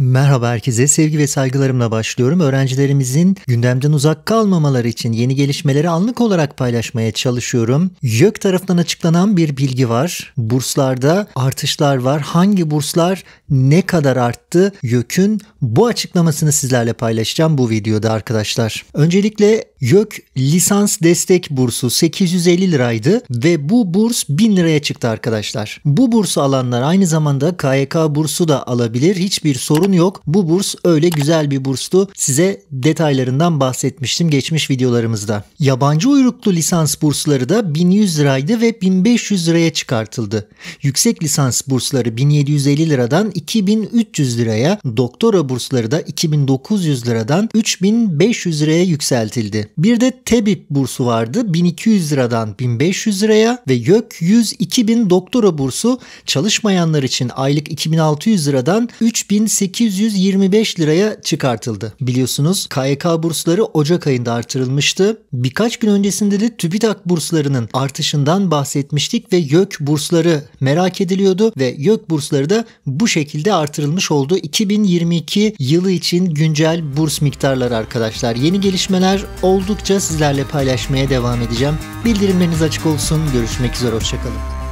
Merhaba herkese. Sevgi ve saygılarımla başlıyorum. Öğrencilerimizin gündemden uzak kalmamaları için yeni gelişmeleri anlık olarak paylaşmaya çalışıyorum. YÖK tarafından açıklanan bir bilgi var. Burslarda artışlar var. Hangi burslar ne kadar arttı? YÖK'ün bu açıklamasını sizlerle paylaşacağım bu videoda arkadaşlar. Öncelikle YÖK lisans destek bursu 850 liraydı ve bu burs 1000 liraya çıktı arkadaşlar. Bu bursu alanlar aynı zamanda KYK bursu da alabilir. Hiçbir sorun yok. Bu burs öyle güzel bir burstu. Size detaylarından bahsetmiştim geçmiş videolarımızda. Yabancı uyruklu lisans bursları da 1100 liraydı ve 1500 liraya çıkartıldı. Yüksek lisans bursları 1750 liradan 2300 liraya, doktora bursları da 2900 liradan 3500 liraya yükseltildi. Bir de tebip bursu vardı 1200 liradan 1500 liraya ve YÖK 100 2000 doktora bursu çalışmayanlar için aylık 2600 liradan 3825 liraya çıkartıldı. Biliyorsunuz KYK bursları Ocak ayında artırılmıştı. Birkaç gün öncesinde de TÜBİTAK burslarının artışından bahsetmiştik ve YÖK bursları merak ediliyordu ve YÖK bursları da bu şekilde artırılmış oldu. 2022 yılı için güncel burs miktarları arkadaşlar. Yeni gelişmeler oldu oldukça sizlerle paylaşmaya devam edeceğim. Bildirimleriniz açık olsun. Görüşmek üzere. Hoşçakalın.